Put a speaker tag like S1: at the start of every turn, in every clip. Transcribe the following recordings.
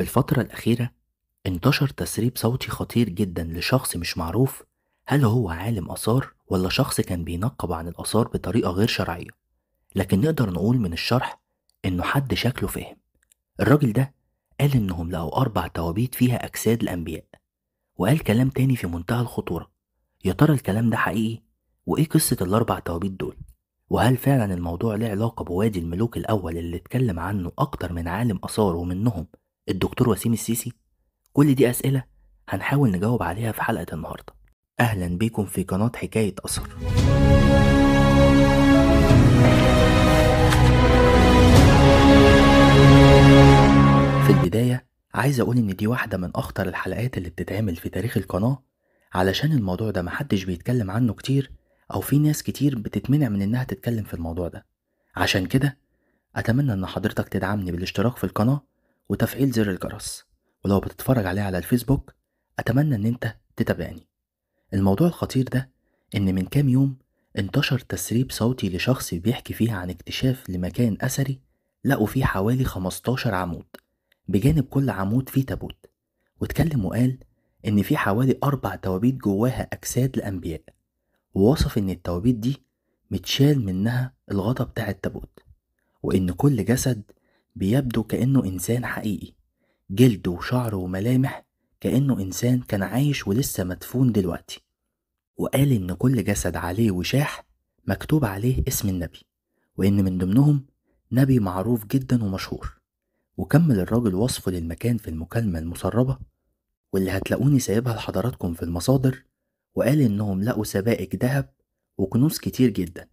S1: في الفترة الأخيرة انتشر تسريب صوتي خطير جدا لشخص مش معروف هل هو عالم آثار ولا شخص كان بينقب عن الآثار بطريقة غير شرعية لكن نقدر نقول من الشرح إنه حد شكله فاهم الراجل ده قال إنهم لقوا أربع توابيت فيها أجساد الأنبياء وقال كلام تاني في منتهى الخطورة يا ترى الكلام ده حقيقي وإيه قصة الأربع توابيت دول وهل فعلا الموضوع له علاقة بوادي الملوك الأول اللي اتكلم عنه أكتر من عالم آثار ومنهم الدكتور وسيم السيسي كل دي أسئلة هنحاول نجاوب عليها في حلقة النهاردة أهلا بيكم في قناة حكاية أثر في البداية عايز أقول إن دي واحدة من أخطر الحلقات اللي بتتعمل في تاريخ القناة علشان الموضوع ده محدش بيتكلم عنه كتير أو في ناس كتير بتتمنع من إنها تتكلم في الموضوع ده عشان كده أتمنى إن حضرتك تدعمني بالاشتراك في القناة وتفعيل زر الجرس ولو بتتفرج عليه على الفيسبوك أتمنى إن أنت تتابعني الموضوع الخطير ده إن من كام يوم انتشر تسريب صوتي لشخص بيحكي فيه عن اكتشاف لمكان أثري لقوا فيه حوالي 15 عمود بجانب كل عمود فيه تابوت واتكلم وقال إن في حوالي أربع توابيت جواها أجساد لأنبياء ووصف إن التوابيت دي متشال منها الغطا بتاع التابوت وإن كل جسد بيبدو كأنه إنسان حقيقي جلد وشعر وملامح كأنه إنسان كان عايش ولسه مدفون دلوقتي وقال إن كل جسد عليه وشاح مكتوب عليه اسم النبي وإن من ضمنهم نبي معروف جدا ومشهور وكمل الراجل وصفه للمكان في المكالمة المسربة واللي هتلاقوني سايبها لحضراتكم في المصادر وقال إنهم لقوا سبائك ذهب وكنوز كتير جدا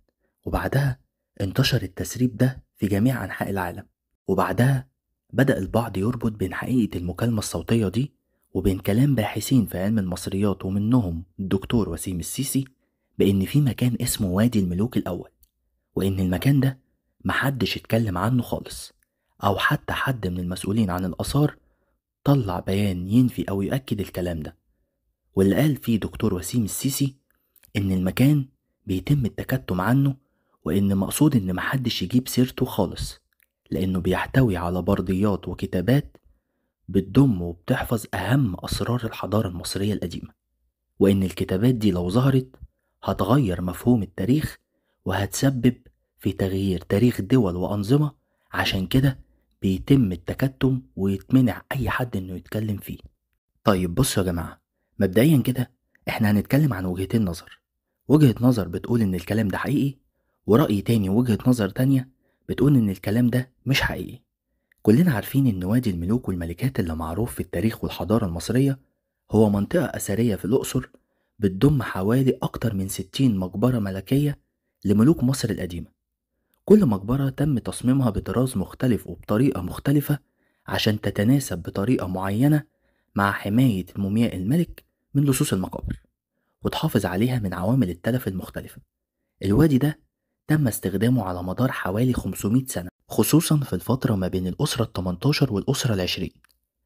S1: وبعدها انتشر التسريب ده في جميع أنحاء العالم وبعدها بدأ البعض يربط بين حقيقة المكالمة الصوتية دي وبين كلام باحثين في علم المصريات ومنهم الدكتور وسيم السيسي بإن في مكان اسمه وادي الملوك الأول وإن المكان ده محدش اتكلم عنه خالص أو حتى حد من المسؤولين عن الآثار طلع بيان ينفي أو يؤكد الكلام ده واللي قال فيه دكتور وسيم السيسي إن المكان بيتم التكتم عنه وإن مقصود إن محدش يجيب سيرته خالص لأنه بيحتوي على برديات وكتابات بتضم وبتحفظ أهم أسرار الحضارة المصرية القديمة وإن الكتابات دي لو ظهرت هتغير مفهوم التاريخ وهتسبب في تغيير تاريخ دول وأنظمة عشان كده بيتم التكتم ويتمنع أي حد إنه يتكلم فيه طيب بصوا يا جماعة مبدئيا كده احنا هنتكلم عن وجهتين نظر وجهة نظر بتقول إن الكلام ده حقيقي ورأي تاني وجهة نظر تانية بتقول إن الكلام ده مش حقيقي كلنا عارفين إن وادي الملوك والملكات اللي معروف في التاريخ والحضارة المصرية هو منطقة أثرية في الأقصر بتضم حوالي أكتر من 60 مقبرة ملكية لملوك مصر القديمة كل مقبرة تم تصميمها بطراز مختلف وبطريقة مختلفة عشان تتناسب بطريقة معينة مع حماية مومياء الملك من لصوص المقابر وتحافظ عليها من عوامل التلف المختلفة الوادي ده تم استخدامه على مدار حوالي 500 سنة خصوصا في الفترة ما بين الأسرة ال 18 والأسرة ال 20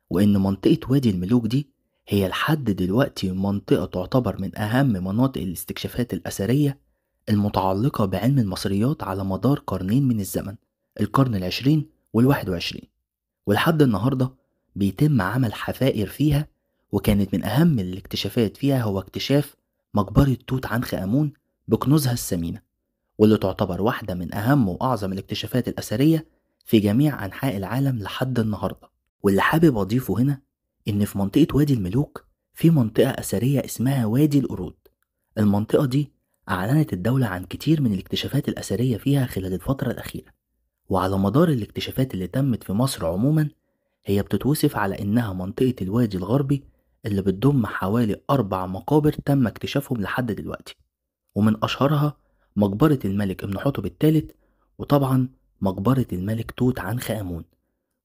S1: وإن منطقة وادي الملوك دي هي لحد دلوقتي منطقة تعتبر من أهم مناطق الاستكشافات الأثرية المتعلقة بعلم المصريات على مدار قرنين من الزمن القرن العشرين والواحد وعشرين ولحد النهاردة بيتم عمل حفائر فيها وكانت من أهم الاكتشافات فيها هو اكتشاف مقبرة توت عنخ آمون بكنوزها الثمينة واللي تعتبر واحدة من أهم وأعظم الاكتشافات الأثرية في جميع أنحاء العالم لحد النهاردة واللي حابب أضيفه هنا إن في منطقة وادي الملوك في منطقة أثرية اسمها وادي القرود المنطقة دي أعلنت الدولة عن كتير من الاكتشافات الأثرية فيها خلال الفترة الأخيرة وعلى مدار الاكتشافات اللي تمت في مصر عموما هي بتتوصف على إنها منطقة الوادي الغربي اللي بتضم حوالي أربع مقابر تم اكتشافهم لحد دلوقتي ومن أشهرها مقبرة الملك ابن حطب الثالث وطبعا مقبرة الملك توت عنخ آمون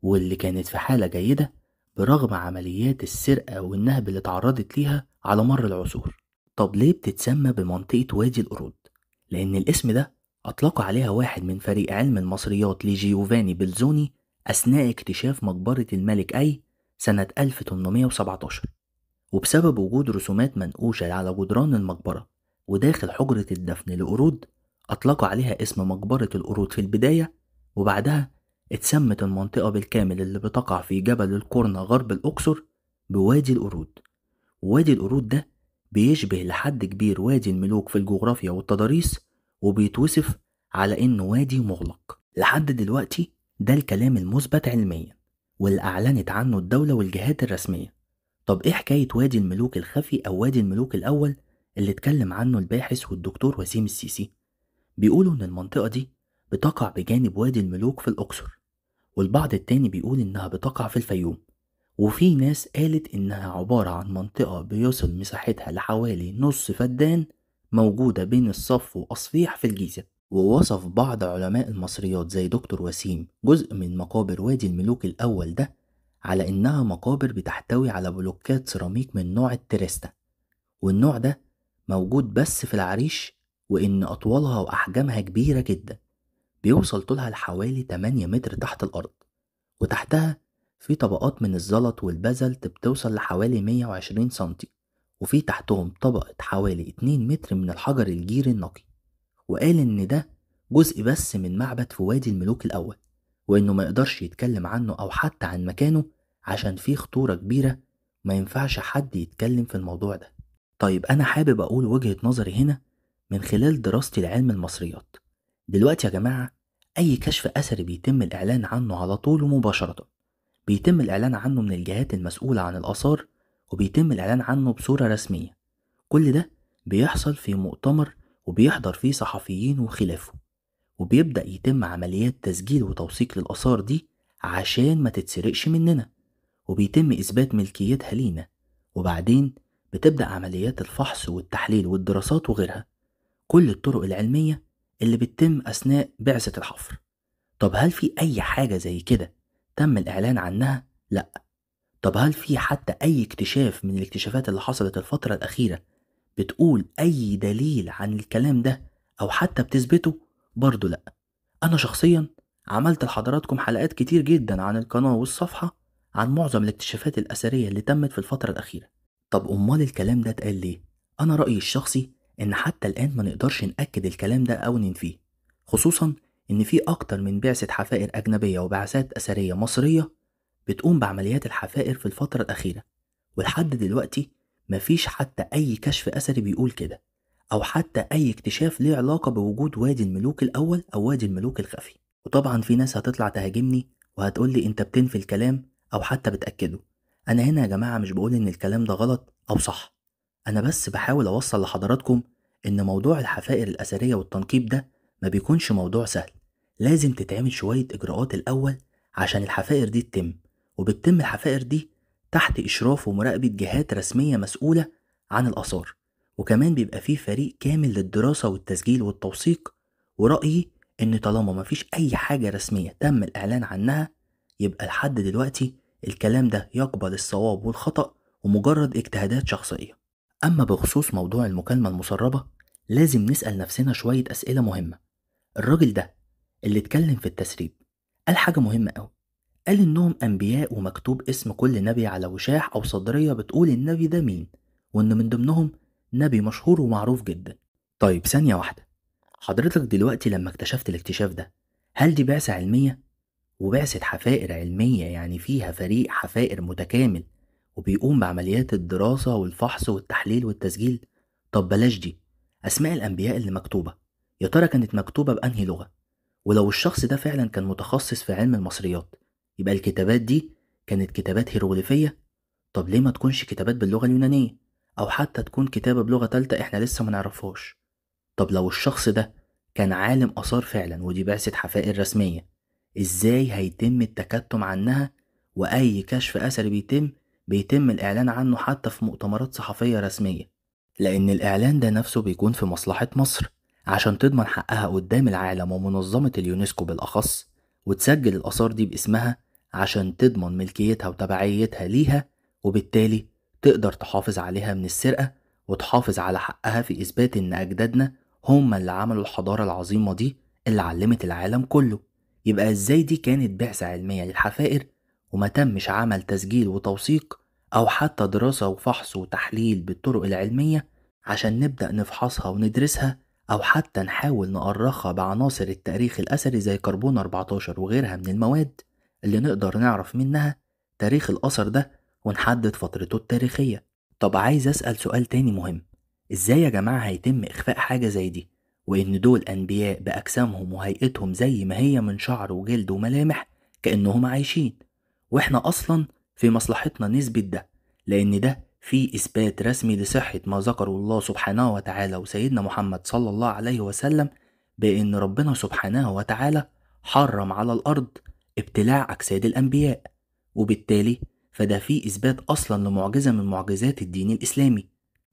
S1: واللي كانت في حالة جيدة برغم عمليات السرقة والنهب اللي تعرضت ليها على مر العصور طب ليه بتتسمى بمنطقة وادي القرود؟ لأن الاسم ده أطلق عليها واحد من فريق علم المصريات لجيوفاني بلزوني أثناء اكتشاف مقبرة الملك أي سنة 1817 وبسبب وجود رسومات منقوشة على جدران المقبرة وداخل حجرة الدفن لقرود أطلقوا عليها اسم مقبرة القرود في البداية وبعدها اتسمت المنطقة بالكامل اللي بتقع في جبل القرنة غرب الأقصر بوادي القرود وادي القرود ده بيشبه لحد كبير وادي الملوك في الجغرافيا والتضاريس وبيتوصف على إنه وادي مغلق لحد دلوقتي ده الكلام المثبت علميا واللي أعلنت عنه الدولة والجهات الرسمية طب إيه حكاية وادي الملوك الخفي أو وادي الملوك الأول اللي اتكلم عنه الباحث والدكتور وسيم السيسي بيقولوا إن المنطقة دي بتقع بجانب وادي الملوك في الأقصر والبعض التاني بيقول إنها بتقع في الفيوم وفي ناس قالت إنها عبارة عن منطقة بيصل مساحتها لحوالي نص فدان موجودة بين الصف وأصفيح في الجيزة ووصف بعض علماء المصريات زي دكتور وسيم جزء من مقابر وادي الملوك الأول ده على إنها مقابر بتحتوي على بلوكات سيراميك من نوع التريستا والنوع ده موجود بس في العريش وإن أطوالها وأحجامها كبيرة جدا بيوصل طولها لحوالي 8 متر تحت الأرض وتحتها في طبقات من الزلط والبزلت بتوصل لحوالي 120 سنتي وفي تحتهم طبقة حوالي 2 متر من الحجر الجير النقي وقال إن ده جزء بس من معبد في وادي الملوك الأول وإنه ما يقدرش يتكلم عنه أو حتى عن مكانه عشان فيه خطورة كبيرة ما ينفعش حد يتكلم في الموضوع ده طيب أنا حابب أقول وجهة نظري هنا من خلال دراستي لعلم المصريات دلوقتي يا جماعة أي كشف أثري بيتم الإعلان عنه على طول ومباشرة بيتم الإعلان عنه من الجهات المسؤولة عن الآثار وبيتم الإعلان عنه بصورة رسمية كل ده بيحصل في مؤتمر وبيحضر فيه صحفيين وخلافه وبيبدأ يتم عمليات تسجيل وتوثيق للآثار دي عشان ما تتسرقش مننا وبيتم إثبات ملكيتها لينا وبعدين بتبدأ عمليات الفحص والتحليل والدراسات وغيرها كل الطرق العلمية اللي بتتم أثناء بعثة الحفر طب هل في أي حاجة زي كده تم الإعلان عنها؟ لأ طب هل في حتى أي اكتشاف من الاكتشافات اللي حصلت الفترة الأخيرة بتقول أي دليل عن الكلام ده أو حتى بتثبته؟ برضه لأ أنا شخصيا عملت لحضراتكم حلقات كتير جدا عن القناة والصفحة عن معظم الاكتشافات الأثرية اللي تمت في الفترة الأخيرة طب أمال الكلام ده اتقال ليه؟ أنا رأيي الشخصي إن حتى الآن ما نقدرش نأكد الكلام ده أو ننفيه خصوصا إن في أكتر من بعثة حفائر أجنبية وبعثات أثرية مصرية بتقوم بعمليات الحفائر في الفترة الأخيرة ولحد دلوقتي مفيش حتى أي كشف أثري بيقول كده أو حتى أي اكتشاف ليه علاقة بوجود وادي الملوك الأول أو وادي الملوك الخفي وطبعا في ناس هتطلع تهاجمني وهتقولي أنت بتنفي الكلام أو حتى بتأكده انا هنا يا جماعه مش بقول ان الكلام ده غلط او صح انا بس بحاول اوصل لحضراتكم ان موضوع الحفائر الاثريه والتنقيب ده ما بيكونش موضوع سهل لازم تتعمل شويه اجراءات الاول عشان الحفائر دي تتم وبتتم الحفائر دي تحت اشراف ومراقبه جهات رسميه مسؤوله عن الاثار وكمان بيبقى فيه فريق كامل للدراسه والتسجيل والتوثيق ورايي ان طالما مفيش اي حاجه رسميه تم الاعلان عنها يبقى لحد دلوقتي الكلام ده يقبل الصواب والخطأ ومجرد اجتهادات شخصية أما بخصوص موضوع المكالمة المسربة لازم نسأل نفسنا شوية أسئلة مهمة الراجل ده اللي اتكلم في التسريب قال حاجة مهمة أوي قال إنهم أنبياء ومكتوب اسم كل نبي على وشاح أو صدرية بتقول النبي ده مين وإن من ضمنهم نبي مشهور ومعروف جدا طيب ثانية واحدة حضرتك دلوقتي لما اكتشفت الاكتشاف ده هل دي بعثة علمية وبعثة حفائر علمية يعني فيها فريق حفائر متكامل وبيقوم بعمليات الدراسة والفحص والتحليل والتسجيل طب بلاش دي أسماء الأنبياء اللي مكتوبة يا ترى كانت مكتوبة بأنهي لغة ولو الشخص ده فعلا كان متخصص في علم المصريات يبقى الكتابات دي كانت كتابات هيروغليفية طب ليه ما تكونش كتابات باللغة اليونانية أو حتى تكون كتابة بلغة تالتة إحنا لسه ما نعرفهاش طب لو الشخص ده كان عالم آثار فعلا ودي بعثة حفائر رسمية ازاي هيتم التكتم عنها واي كشف اثري بيتم بيتم الاعلان عنه حتى في مؤتمرات صحفية رسمية لان الاعلان ده نفسه بيكون في مصلحة مصر عشان تضمن حقها قدام العالم ومنظمة اليونسكو بالاخص وتسجل الاثار دي باسمها عشان تضمن ملكيتها وتبعيتها ليها وبالتالي تقدر تحافظ عليها من السرقة وتحافظ على حقها في إثبات إن أجدادنا هم اللي عملوا الحضارة العظيمة دي اللي علمت العالم كله يبقى ازاي دي كانت بعثة علمية للحفائر وما تمش عمل تسجيل وتوثيق أو حتى دراسة وفحص وتحليل بالطرق العلمية عشان نبدأ نفحصها وندرسها أو حتى نحاول نأرخها بعناصر التاريخ الأثري زي كربون 14 وغيرها من المواد اللي نقدر نعرف منها تاريخ الأثر ده ونحدد فترته التاريخية طب عايز أسأل سؤال تاني مهم إزاي يا جماعة هيتم إخفاء حاجة زي دي وإن دول أنبياء بأجسامهم وهيئتهم زي ما هي من شعر وجلد وملامح كأنهم عايشين وإحنا أصلا في مصلحتنا نثبت ده لأن ده في إثبات رسمي لصحة ما ذكره الله سبحانه وتعالى وسيدنا محمد صلى الله عليه وسلم بأن ربنا سبحانه وتعالى حرم على الأرض ابتلاع أجساد الأنبياء وبالتالي فده فيه إثبات أصلا لمعجزة من معجزات الدين الإسلامي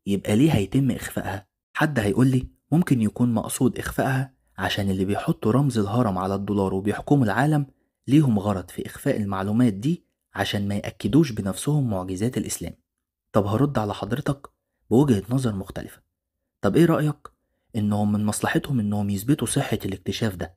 S1: يبقى ليه هيتم إخفائها؟ حد هيقول لي ممكن يكون مقصود إخفائها عشان اللي بيحطوا رمز الهرم على الدولار وبيحكموا العالم ليهم غرض في إخفاء المعلومات دي عشان ما يأكدوش بنفسهم معجزات الإسلام طب هرد على حضرتك بوجهة نظر مختلفة طب إيه رأيك إنهم من مصلحتهم إنهم يثبتوا صحة الاكتشاف ده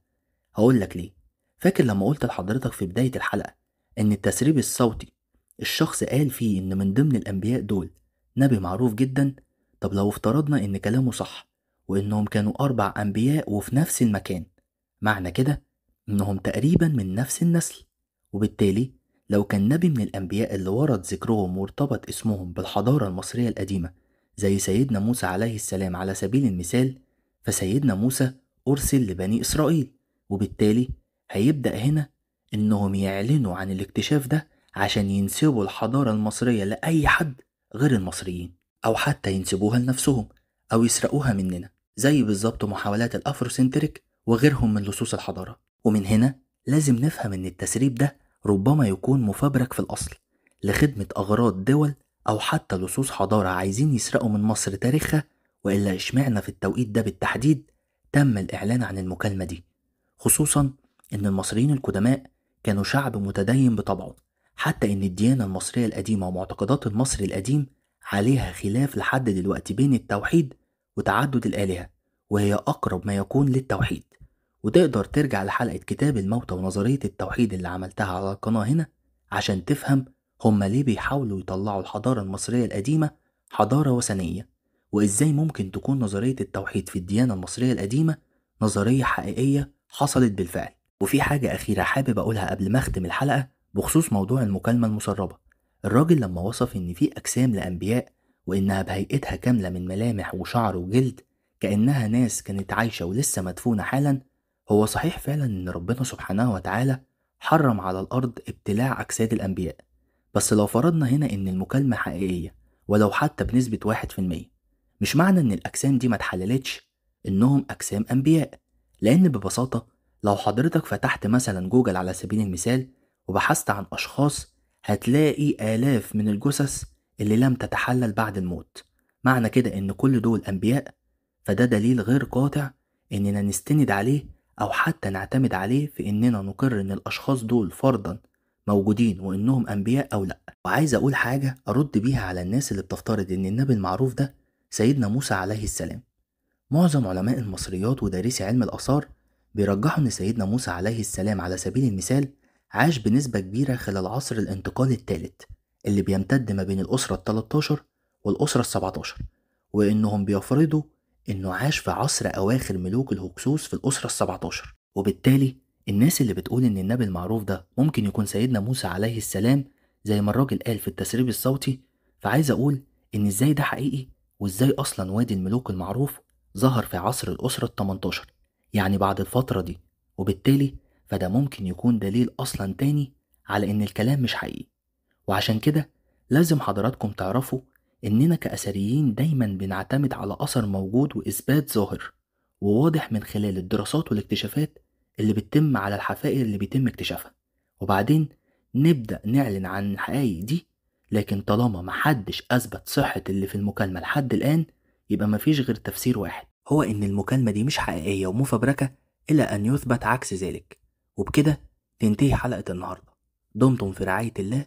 S1: هقولك ليه فاكر لما قلت لحضرتك في بداية الحلقة إن التسريب الصوتي الشخص قال فيه إن من ضمن الأنبياء دول نبي معروف جدا طب لو افترضنا إن كلامه صح وإنهم كانوا أربع أنبياء وفي نفس المكان معنى كده إنهم تقريبا من نفس النسل وبالتالي لو كان نبي من الأنبياء اللي ورد ذكرهم وارتبط اسمهم بالحضارة المصرية القديمة زي سيدنا موسى عليه السلام على سبيل المثال فسيدنا موسى أرسل لبني إسرائيل وبالتالي هيبدأ هنا إنهم يعلنوا عن الاكتشاف ده عشان ينسبوا الحضارة المصرية لأي حد غير المصريين أو حتى ينسبوها لنفسهم أو يسرقوها مننا زي بالظبط محاولات الأفروسنتريك وغيرهم من لصوص الحضارة ومن هنا لازم نفهم إن التسريب ده ربما يكون مفبرك في الأصل لخدمة أغراض دول أو حتى لصوص حضارة عايزين يسرقوا من مصر تاريخها وإلا إشمعنا في التوقيت ده بالتحديد تم الإعلان عن المكالمة دي خصوصا إن المصريين القدماء كانوا شعب متدين بطبعه حتى إن الديانة المصرية القديمة ومعتقدات المصري القديم عليها خلاف لحد دلوقتي بين التوحيد وتعدد الآلهة وهي أقرب ما يكون للتوحيد وتقدر ترجع لحلقة كتاب الموتى ونظرية التوحيد اللي عملتها على القناة هنا عشان تفهم هما ليه بيحاولوا يطلعوا الحضارة المصرية القديمة حضارة وثنية وإزاي ممكن تكون نظرية التوحيد في الديانة المصرية القديمة نظرية حقيقية حصلت بالفعل وفي حاجة أخيرة حابب أقولها قبل ما أختم الحلقة بخصوص موضوع المكالمة المسربة الراجل لما وصف إن في أجسام لأنبياء وإنها بهيئتها كاملة من ملامح وشعر وجلد كأنها ناس كانت عايشة ولسه مدفونة حالا هو صحيح فعلا إن ربنا سبحانه وتعالى حرم على الأرض ابتلاع أجساد الأنبياء بس لو فرضنا هنا إن المكالمة حقيقية ولو حتى بنسبة واحد في المية مش معنى إن الأجسام دي ما اتحللتش إنهم أجسام أنبياء لأن ببساطة لو حضرتك فتحت مثلا جوجل على سبيل المثال وبحثت عن أشخاص هتلاقي آلاف من الجثث اللي لم تتحلل بعد الموت معنى كده إن كل دول أنبياء فده دليل غير قاطع إننا نستند عليه أو حتى نعتمد عليه في إننا نقر إن الأشخاص دول فرضا موجودين وإنهم أنبياء أو لأ وعايز أقول حاجة أرد بيها على الناس اللي بتفترض إن النبي المعروف ده سيدنا موسى عليه السلام معظم علماء المصريات ودارسي علم الآثار بيرجحوا إن سيدنا موسى عليه السلام على سبيل المثال عاش بنسبة كبيرة خلال عصر الانتقال الثالث اللي بيمتد ما بين الأسرة ال ال13 والأسرة ال ال17 وإنهم بيفرضوا إنه عاش في عصر أواخر ملوك الهكسوس في الأسرة ال ال17 وبالتالي الناس اللي بتقول إن النبي المعروف ده ممكن يكون سيدنا موسى عليه السلام زي ما الراجل قال في التسريب الصوتي فعايز أقول إن إزاي ده حقيقي وإزاي أصلا وادي الملوك المعروف ظهر في عصر الأسرة ال ال18 يعني بعد الفترة دي وبالتالي فده ممكن يكون دليل أصلا تاني على إن الكلام مش حقيقي وعشان كده لازم حضراتكم تعرفوا إننا كأثريين دايما بنعتمد على أثر موجود وإثبات ظاهر وواضح من خلال الدراسات والاكتشافات اللي بتتم على الحفائر اللي بيتم اكتشافها وبعدين نبدأ نعلن عن الحقائق دي لكن طالما محدش أثبت صحة اللي في المكالمة لحد الآن يبقى مفيش غير تفسير واحد هو إن المكالمة دي مش حقيقية ومفبركة إلى أن يثبت عكس ذلك وبكده تنتهي حلقة النهاردة دمتم في رعاية الله